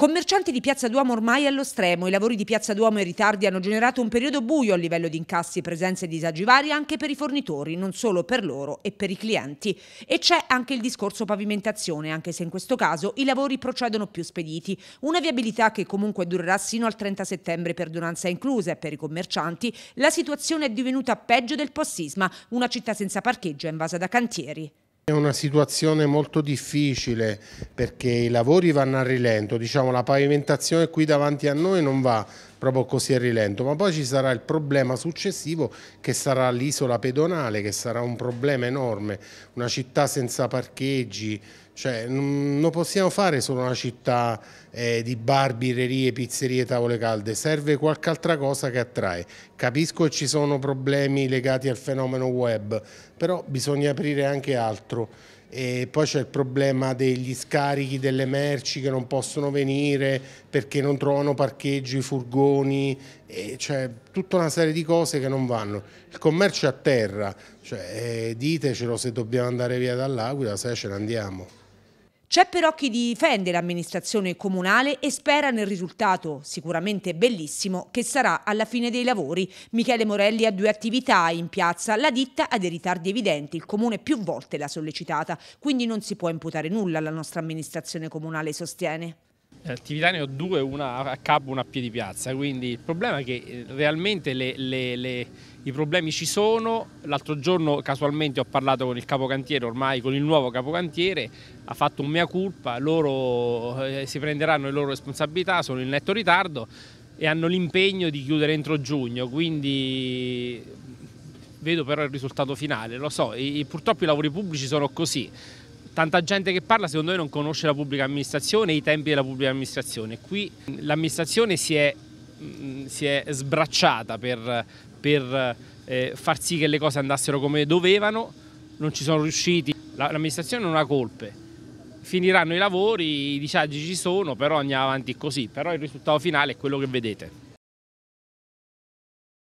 Commercianti di Piazza Duomo ormai allo stremo, i lavori di Piazza Duomo e i ritardi hanno generato un periodo buio a livello di incassi, presenze e disagi vari anche per i fornitori, non solo per loro e per i clienti. E c'è anche il discorso pavimentazione, anche se in questo caso i lavori procedono più spediti, una viabilità che comunque durerà sino al 30 settembre per donanza inclusa e per i commercianti, la situazione è divenuta peggio del post-sisma, una città senza parcheggio invasa da cantieri. È una situazione molto difficile perché i lavori vanno a rilento, diciamo, la pavimentazione qui davanti a noi non va proprio così a rilento, ma poi ci sarà il problema successivo che sarà l'isola pedonale, che sarà un problema enorme, una città senza parcheggi, cioè, non possiamo fare solo una città eh, di bar, birrerie, pizzerie, tavole calde, serve qualche altra cosa che attrae. Capisco che ci sono problemi legati al fenomeno web, però bisogna aprire anche altro. E poi c'è il problema degli scarichi delle merci che non possono venire perché non trovano parcheggi, furgoni, cioè tutta una serie di cose che non vanno. Il commercio è a terra, cioè, eh, ditecelo se dobbiamo andare via dall'Aquila, se ce ne andiamo. C'è però chi difende l'amministrazione comunale e spera nel risultato, sicuramente bellissimo, che sarà alla fine dei lavori. Michele Morelli ha due attività in piazza, la ditta ha dei ritardi evidenti, il comune più volte l'ha sollecitata, quindi non si può imputare nulla alla nostra amministrazione comunale, sostiene attività eh, ne ho due, una a capo, e una a piedi piazza, quindi il problema è che eh, realmente le, le, le, i problemi ci sono, l'altro giorno casualmente ho parlato con il capocantiere, ormai con il nuovo capocantiere, ha fatto un mia culpa, loro eh, si prenderanno le loro responsabilità, sono in netto ritardo e hanno l'impegno di chiudere entro giugno, quindi vedo però il risultato finale, lo so, e purtroppo i lavori pubblici sono così tanta gente che parla secondo me non conosce la pubblica amministrazione e i tempi della pubblica amministrazione. Qui mm, l'amministrazione si è, mm, si è sbracciata per, per eh, far sì che le cose andassero come dovevano, non ci sono riusciti, l'amministrazione non ha colpe. Finiranno i lavori, i disagi ci sono, però andiamo avanti così, però il risultato finale è quello che vedete.